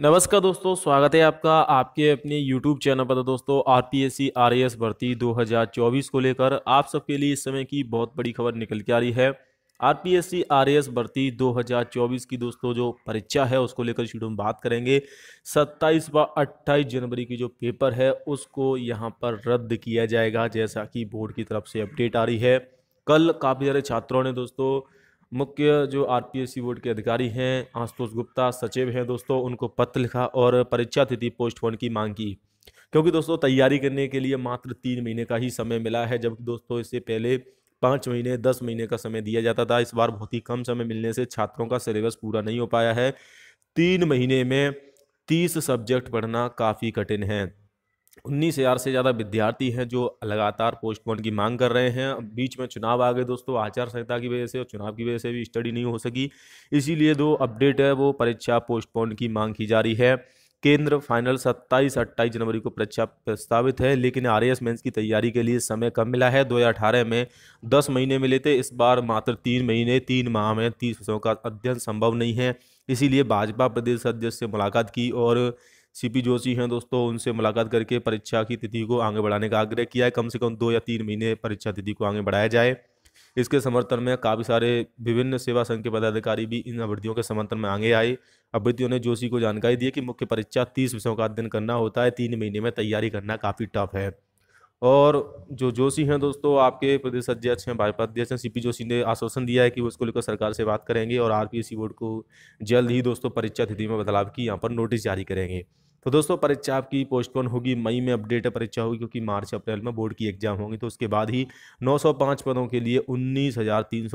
नमस्कार दोस्तों स्वागत है आपका आपके अपने YouTube चैनल पर दोस्तों R P S C R S भर्ती 2024 को लेकर आप सबके लिए इस समय की बहुत बड़ी खबर निकल के आ रही है R P S C R S भर्ती 2024 की दोस्तों जो परीक्षा है उसको लेकर शुरू में बात करेंगे 27 व 28 जनवरी की जो पेपर है उसको यहाँ पर रद्द किया जाएगा जैसा कि बोर्ड की तरफ से अपडेट आ रही है कल काफ़ी सारे छात्रों ने दोस्तों मुख्य जो आर बोर्ड के अधिकारी हैं आशुतोष गुप्ता सचिव हैं दोस्तों उनको पत्र लिखा और परीक्षा तिथि पोस्टपोन की मांग की क्योंकि दोस्तों तैयारी करने के लिए मात्र तीन महीने का ही समय मिला है जबकि दोस्तों इससे पहले पाँच महीने दस महीने का समय दिया जाता था इस बार बहुत ही कम समय मिलने से छात्रों का सिलेबस पूरा नहीं हो पाया है तीन महीने में तीस सब्जेक्ट पढ़ना काफ़ी कठिन है उन्नीस हज़ार से ज़्यादा विद्यार्थी हैं जो लगातार पोस्टपोन की मांग कर रहे हैं बीच में चुनाव आ गए दोस्तों आचार संहिता की वजह से और चुनाव की वजह से भी स्टडी नहीं हो सकी इसीलिए दो अपडेट है वो परीक्षा पोस्टपोन की मांग की जा रही है केंद्र फाइनल 27 अट्ठाईस जनवरी को परीक्षा प्रस्तावित है लेकिन आर एस मेन्स की तैयारी के लिए समय कम मिला है 2018 में 10 महीने मिले थे इस बार मात्र तीन महीने तीन माह में तीस विषयों का अध्ययन संभव नहीं है इसीलिए भाजपा प्रदेश अध्यक्ष से मुलाकात की और सीपी जोशी हैं दोस्तों उनसे मुलाकात करके परीक्षा की तिथि को आगे बढ़ाने का आग्रह किया है कम से कम दो या तीन महीने परीक्षा तिथि को आगे बढ़ाया जाए इसके समर्थन में काफ़ी सारे विभिन्न सेवा संघ के पदाधिकारी भी इन अभ्यर्थियों के समर्थन में आगे आए अभ्यर्थियों ने जोशी को जानकारी दी कि मुख्य परीक्षा तीस विषयों का अध्ययन करना होता है तीन महीने में तैयारी करना काफ़ी टफ है और जो जोशी हैं दोस्तों आपके प्रदेश अध्यक्ष हैं भाजपा अध्यक्ष हैं सीपी जोशी ने आश्वासन दिया है कि वो इसको लेकर सरकार से बात करेंगे और आरपीएससी बोर्ड को जल्द ही दोस्तों परीक्षा तिथि में बदलाव की यहाँ पर नोटिस जारी करेंगे तो दोस्तों परीक्षा आपकी पोस्टपोन होगी मई में अपडेट परीक्षा होगी क्योंकि मार्च अप्रैल में बोर्ड की एग्जाम होगी तो उसके बाद ही 905 पदों के लिए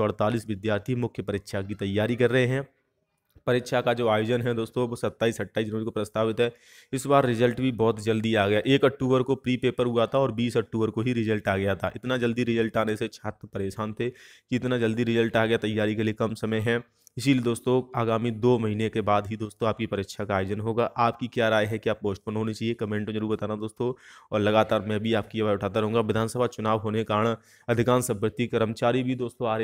अड़तालीस विद्यार्थी मुख्य परीक्षा की तैयारी कर रहे हैं परीक्षा का जो आयोजन है दोस्तों वो सत्ताईस अट्ठाईस जनवरी को प्रस्तावित है इस बार रिजल्ट भी बहुत जल्दी आ गया एक अक्टूबर को प्री पेपर हुआ था और बीस अक्टूबर को ही रिजल्ट आ गया था इतना जल्दी रिजल्ट आने से छात्र परेशान थे कि इतना जल्दी रिजल्ट आ गया तैयारी के लिए कम समय है इसीलिए दोस्तों आगामी दो महीने के बाद ही दोस्तों आपकी परीक्षा का आयोजन होगा आपकी क्या राय है कि आप पोस्टपोन होनी चाहिए कमेंट में जरूर बताना दोस्तों और लगातार मैं भी आपकी आवाज़ उठाता रहूँगा विधानसभा चुनाव होने के कारण अधिकांश भर्ती कर्मचारी भी दोस्तों आर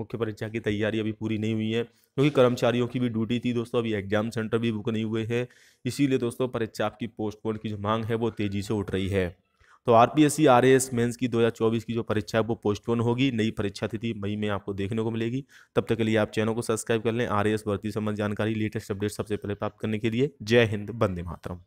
मुख्य परीक्षा की तैयारी अभी पूरी नहीं हुई है क्योंकि कर्मचारियों की भी ड्यूटी थी दोस्तों अभी एग्जाम सेंटर भी बुक नहीं हुए हैं इसीलिए दोस्तों परीक्षा आपकी पोस्टपोन की जो मांग है वो तेज़ी से उठ रही है तो R P S C R S mains की 2024 की जो परीक्षा है वो पोस्टपोन होगी नई परीक्षा तिथि मई में आपको देखने को मिलेगी तब तक के लिए आप चैनल को सब्सक्राइब कर लें आर एस भर्ती संबंध जानकारी लेटेस्ट अपडेट सबसे पहले प्राप्त करने के लिए जय हिंद बंदे मातरम